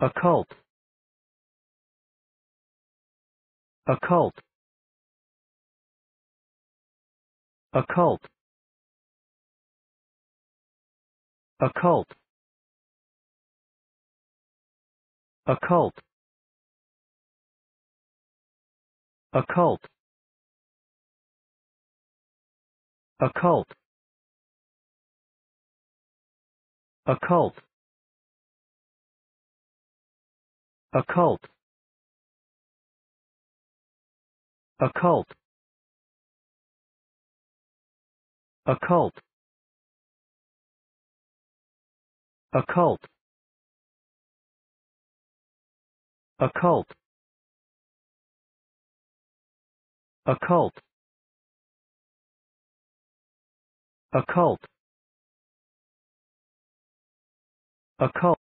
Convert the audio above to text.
occult occult occult occult occult occult occult occult occult occult occult occult occult occult occult occult